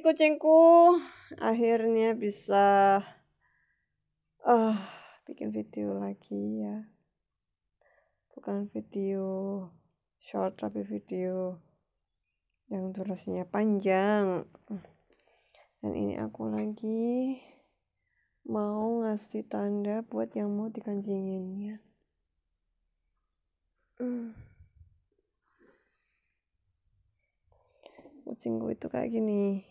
kucingku akhirnya bisa uh, bikin video lagi ya bukan video short tapi video yang durasinya panjang dan ini aku lagi mau ngasih tanda buat yang mau dikancingin ya hmm. kucingku itu kayak gini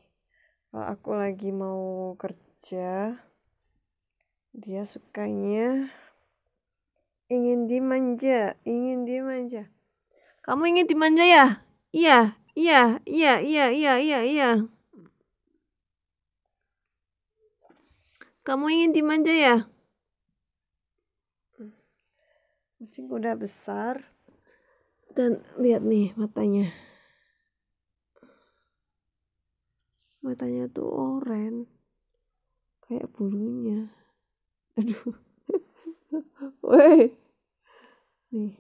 aku lagi mau kerja dia sukanya ingin dimanja ingin dimanja kamu ingin dimanja ya iya iya iya iya iya iya iya kamu ingin dimanja ya kucing udah besar dan lihat nih matanya matanya tuh oren oh, kayak bulunya aduh woi nih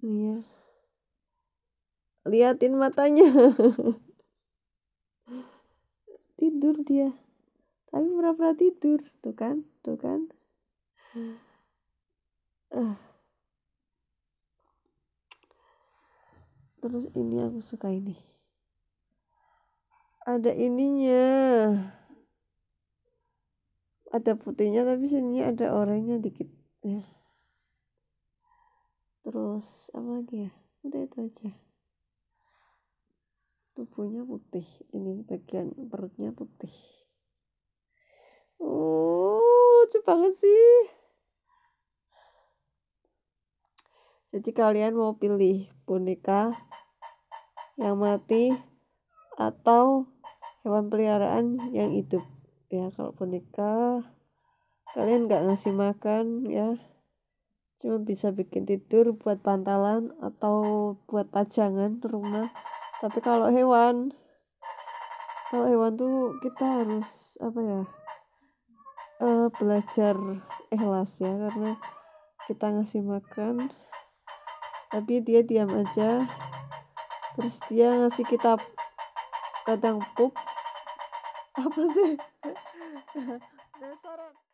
nih ya liatin matanya tidur dia tapi pura-pura tidur tuh kan tuh kan ah uh. terus ini aku suka ini ada ininya ada putihnya tapi sini ada oranye dikit ya. terus apa lagi ya udah itu aja tubuhnya putih ini bagian perutnya putih oh lucu banget sih Jadi kalian mau pilih boneka yang mati atau hewan peliharaan yang hidup. Ya, kalau boneka kalian nggak ngasih makan ya cuma bisa bikin tidur buat pantalan atau buat pajangan rumah tapi kalau hewan kalau hewan tuh kita harus apa ya uh, belajar ikhlas ya karena kita ngasih makan tapi dia diam aja terus dia ngasih kita kadang pup apa sih